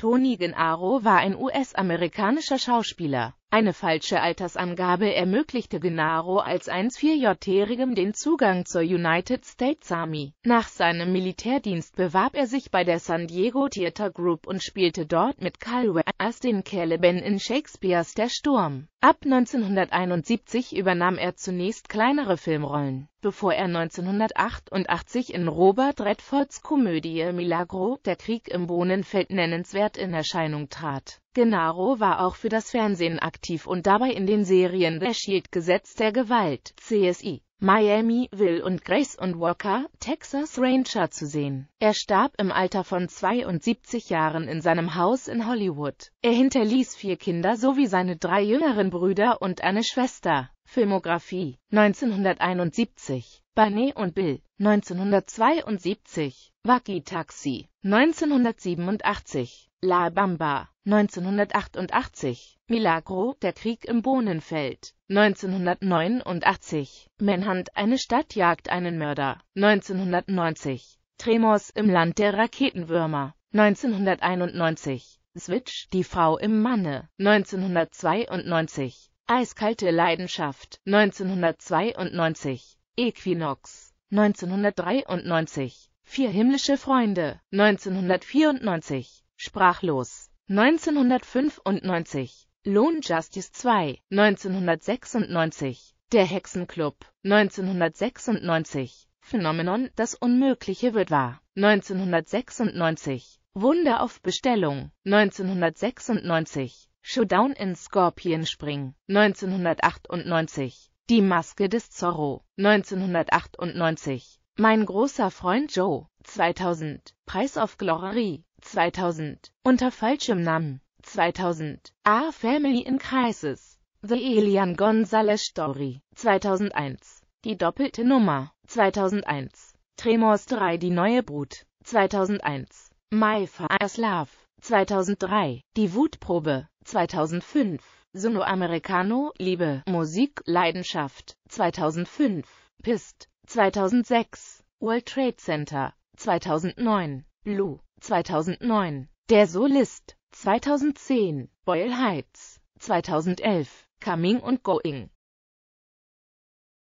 Tony Genaro war ein US-amerikanischer Schauspieler eine falsche Altersangabe ermöglichte Gennaro als 1 1,4-Jährigem den Zugang zur United States Army. Nach seinem Militärdienst bewarb er sich bei der San Diego Theater Group und spielte dort mit Calwell als den Caliban in Shakespeares Der Sturm. Ab 1971 übernahm er zunächst kleinere Filmrollen, bevor er 1988 in Robert Redfords Komödie Milagro – Der Krieg im Bohnenfeld nennenswert in Erscheinung trat Gennaro war auch für das Fernsehen aktiv und dabei in den Serien The Shield Gesetz der Gewalt, CSI, Miami, Will und Grace und Walker, Texas Ranger zu sehen. Er starb im Alter von 72 Jahren in seinem Haus in Hollywood. Er hinterließ vier Kinder sowie seine drei jüngeren Brüder und eine Schwester. Filmografie 1971 Barney und Bill 1972, Wacky Taxi, 1987, La Bamba, 1988, Milagro, der Krieg im Bohnenfeld, 1989, Manhunt, eine Stadt jagt einen Mörder, 1990, Tremors im Land der Raketenwürmer, 1991, Switch, die Frau im Manne, 1992, Eiskalte Leidenschaft, 1992, Equinox, 1993, Vier himmlische Freunde, 1994, Sprachlos, 1995, Lone Justice 2, 1996, Der Hexenclub, 1996, Phänomenon, das Unmögliche wird wahr, 1996, Wunder auf Bestellung, 1996, Showdown in Scorpion Spring, 1998, die Maske des Zorro, 1998. Mein großer Freund Joe, 2000. Preis of Glory, 2000. Unter falschem Namen, 2000. A Family in Crisis. The Elian Gonzalez Story, 2001. Die doppelte Nummer, 2001. Tremors 3 Die neue Brut, 2001. My Father's Love, 2003, die Wutprobe, 2005, Sono Americano, Liebe, Musik, Leidenschaft, 2005, Pist, 2006, World Trade Center, 2009, Blue, 2009, Der Solist, 2010, Boyle Heights, 2011, Coming and Going,